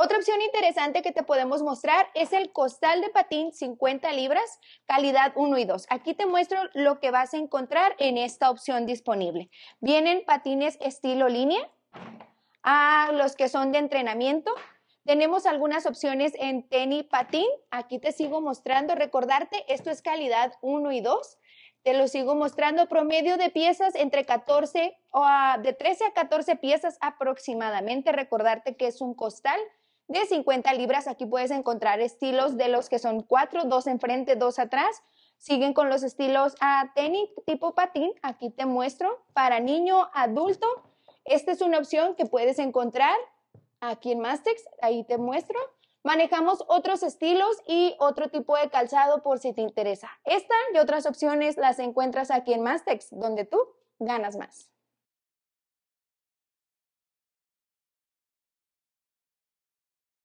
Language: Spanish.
Otra opción interesante que te podemos mostrar es el costal de patín 50 libras, calidad 1 y 2. Aquí te muestro lo que vas a encontrar en esta opción disponible. Vienen patines estilo línea, a los que son de entrenamiento, tenemos algunas opciones en tenis patín. Aquí te sigo mostrando. Recordarte, esto es calidad 1 y 2. Te lo sigo mostrando. Promedio de piezas entre 14 o ah, de 13 a 14 piezas aproximadamente. Recordarte que es un costal de 50 libras. Aquí puedes encontrar estilos de los que son cuatro, dos enfrente, dos atrás. Siguen con los estilos a ah, tenis tipo patín. Aquí te muestro para niño, adulto. Esta es una opción que puedes encontrar aquí en Mastex. Ahí te muestro. Manejamos otros estilos y otro tipo de calzado por si te interesa. Esta y otras opciones las encuentras aquí en Mastex, donde tú ganas más.